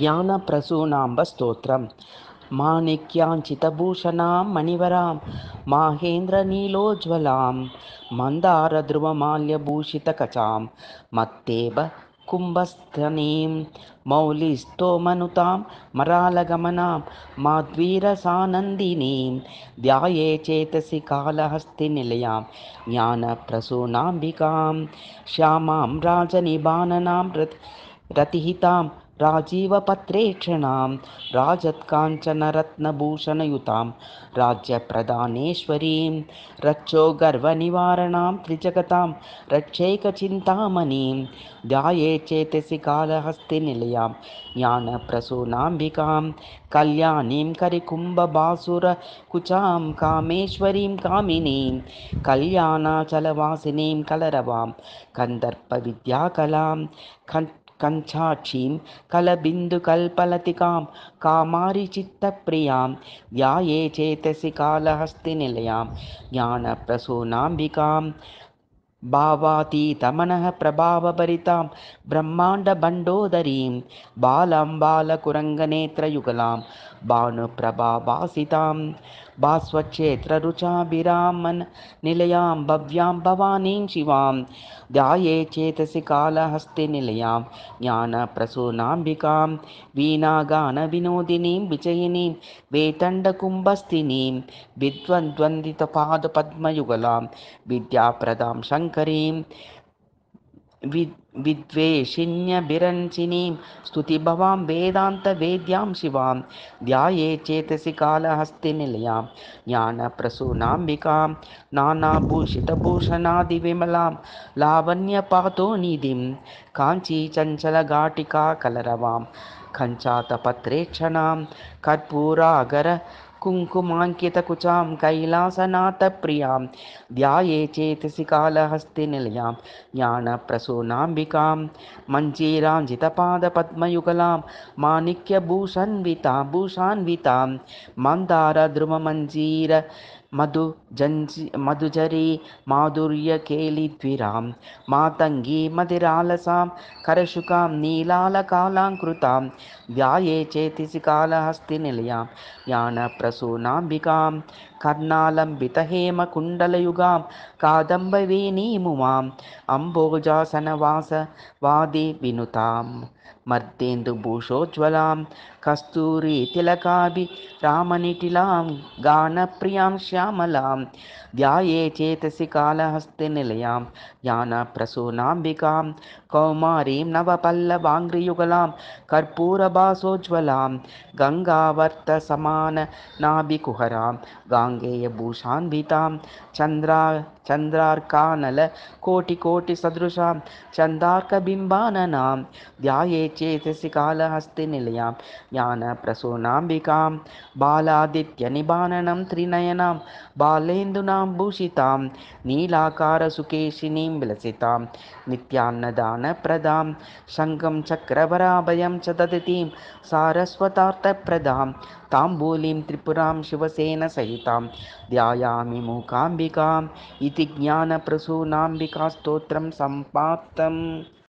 ज्ञानप्रसूनाम्बस्तोत्रम् माणिक्याञ्चितभूषणां मणिवरां माहेन्द्रनीलोज्ज्वलां मन्दारध्रुवमाल्यभूषितकचां मत्तेव कुम्भस्थनीं मौलिस्तोमनुतां मरालगमनां माध्वीरसानन्दिनीं ध्याये चेतसि कालहस्तिनिलयां ज्ञानप्रसूनाम्बिकां श्यामां राजनिबाननां रतिहिताम् राजीवपत्रेक्षणां राजत्काञ्चनरत्नभूषणयुतां राज्यप्रधानेश्वरीं रक्षो गर्वनिवारणां त्रिजगतां रक्षैकचिन्तामणिं ध्याये चेतसि कालहस्तिनिलयां ज्ञानप्रसूनाम्बिकां कल्याणीं करिकुम्भबासुरकुचां कामेश्वरीं कामिनीं कल्याणाचलवासिनीं कलरवां कन्दर्पविद्याकलां कन् कञ्चाक्षीं कलबिन्दुकल्पलतिकां कामारीचित्तप्रियां ध्याये चेतसि कालहस्तिनिलयां ज्ञानप्रसूनाम्बिकां भावातीतमनः प्रभावभरितां ब्रह्माण्डभण्डोदरीं बालां बालकुरङ्गनेत्रयुगलां भानुप्रभावासितां निलयां भव्यां भवानीं शिवां ध्याये चेतसि कालहस्तिनिलयां ज्ञानप्रसूनाम्बिकां वीणागानविनोदिनीं विजयिनीं वेतण्डकुम्भस्तिनीं विद्वन्द्वन्दितपादपद्मयुगलां विद्याप्रदां शङ्खम् स्तुतिभवां वेदान्तवेद्यां शिवां ध्याये चेतसि कालहस्तिनिलयां ज्ञानप्रसूनाम्बिकां नानाभूषितभूषणादिविमलां लावण्यपातो निधिं काञ्चीचञ्चलघाटिकाकलरवां खातपत्रेक्षणां कर्पूरागर कुङ्कुमाङ्कितकुचां कैलासनाथप्रियां ध्याये कालहस्तिनिलयां ज्ञानप्रसूनाम्बिकां मञ्जीराञ्जितपादपद्मयुगलां जितपादपद्मयुगलां भूषान्वितां मन्दारद्रुमञ्जीर మధు జంజి మధుజరి మాధుర్య కేలిద్విరాం మాతంగీ మదిరాలసాం కరశుకాం నీలాల కాలాంకృతాం ధ్యాయే చేతిసి కాళహస్తి నిలయాం జ్ఞానప్రసూనాంబికాం కర్ణాలంబితహేమకుండలయుగాం కాదంబవీనీముమాం అంబోజాసనవాస వాది వినుతాం మర్దేందుభూషోజ్వలాం కస్తూరి తిలకాభి రామనిటిలాం గానప్రియాం శ్యామలాం ధ్యాయే చేతసి కాళహస్తి నిలయాం జ్ఞానప్రసూనాంబికాం కౌమారీం నవపల్లవాంగ్రియుగలాం కర్పూరభాసోజ్వలాం గంగావర్త సమాన నాభికుహరాం గాంగేయభూషాన్వితాం చంద్రా चन्द्रार्कानल कोटिकोटिसदृशां चन्दार्कबिम्बाननां ध्याये चेतसि कालहस्तिनिलयां ज्ञानप्रसूनाम्बिकां बालादित्यनिबाननं त्रिनयनां बालेन्दुनां भूषितां नीलाकारसुकेशिनीं विलसितां नित्यान्नदानप्रदां शङ्खं चक्रवराभयं च ददतीं सारस्वतार्थप्रदां ताम्बोलिं त्रिपुरां शिवसेनसहितां ध्यायामि मूकाम्बिकाम् इति ज्ञानप्रसूनाम्बिकास्तोत्रं सम्पाप्तम्